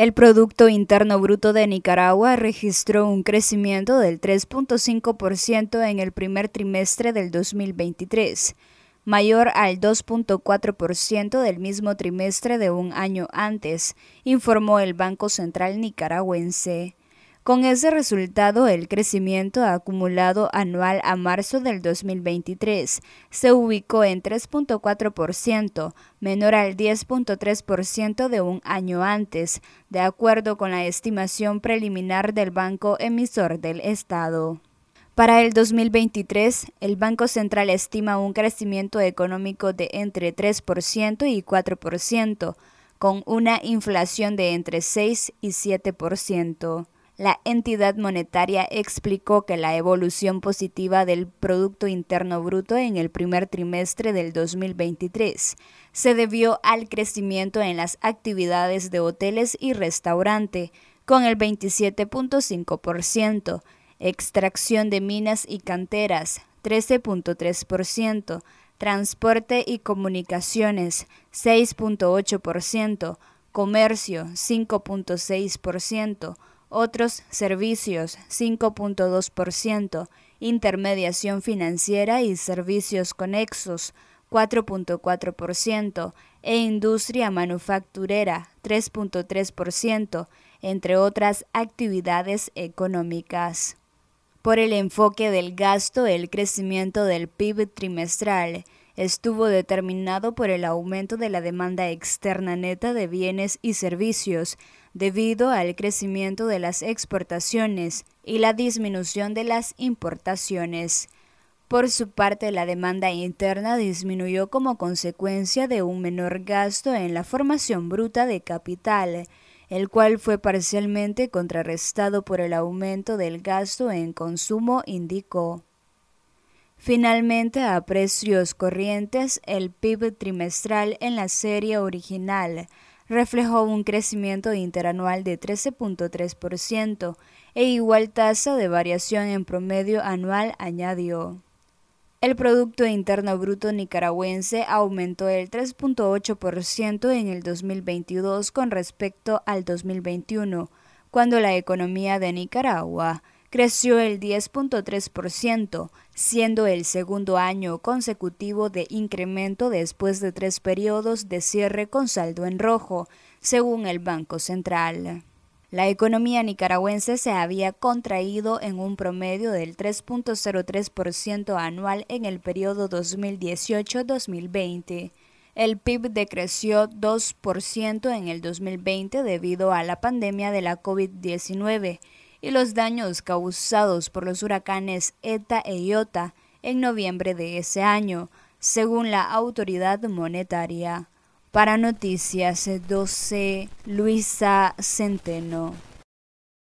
El Producto Interno Bruto de Nicaragua registró un crecimiento del 3.5% en el primer trimestre del 2023, mayor al 2.4% del mismo trimestre de un año antes, informó el Banco Central Nicaragüense. Con ese resultado, el crecimiento acumulado anual a marzo del 2023 se ubicó en 3.4%, menor al 10.3% de un año antes, de acuerdo con la estimación preliminar del Banco Emisor del Estado. Para el 2023, el Banco Central estima un crecimiento económico de entre 3% y 4%, con una inflación de entre 6 y 7% la entidad monetaria explicó que la evolución positiva del Producto Interno Bruto en el primer trimestre del 2023 se debió al crecimiento en las actividades de hoteles y restaurante, con el 27.5%, extracción de minas y canteras, 13.3%, transporte y comunicaciones, 6.8%, comercio, 5.6%, otros servicios 5.2%, intermediación financiera y servicios conexos 4.4% e industria manufacturera 3.3%, entre otras actividades económicas. Por el enfoque del gasto, el crecimiento del PIB trimestral estuvo determinado por el aumento de la demanda externa neta de bienes y servicios, debido al crecimiento de las exportaciones y la disminución de las importaciones. Por su parte, la demanda interna disminuyó como consecuencia de un menor gasto en la formación bruta de capital, el cual fue parcialmente contrarrestado por el aumento del gasto en consumo, indicó. Finalmente, a precios corrientes, el PIB trimestral en la serie original reflejó un crecimiento interanual de 13.3% e igual tasa de variación en promedio anual, añadió. El Producto Interno Bruto nicaragüense aumentó el 3.8% en el 2022 con respecto al 2021, cuando la economía de Nicaragua creció el 10.3%, siendo el segundo año consecutivo de incremento después de tres periodos de cierre con saldo en rojo, según el Banco Central. La economía nicaragüense se había contraído en un promedio del 3.03% anual en el periodo 2018-2020. El PIB decreció 2% en el 2020 debido a la pandemia de la COVID-19 y los daños causados por los huracanes ETA e IOTA en noviembre de ese año, según la autoridad monetaria. Para Noticias 12, Luisa Centeno.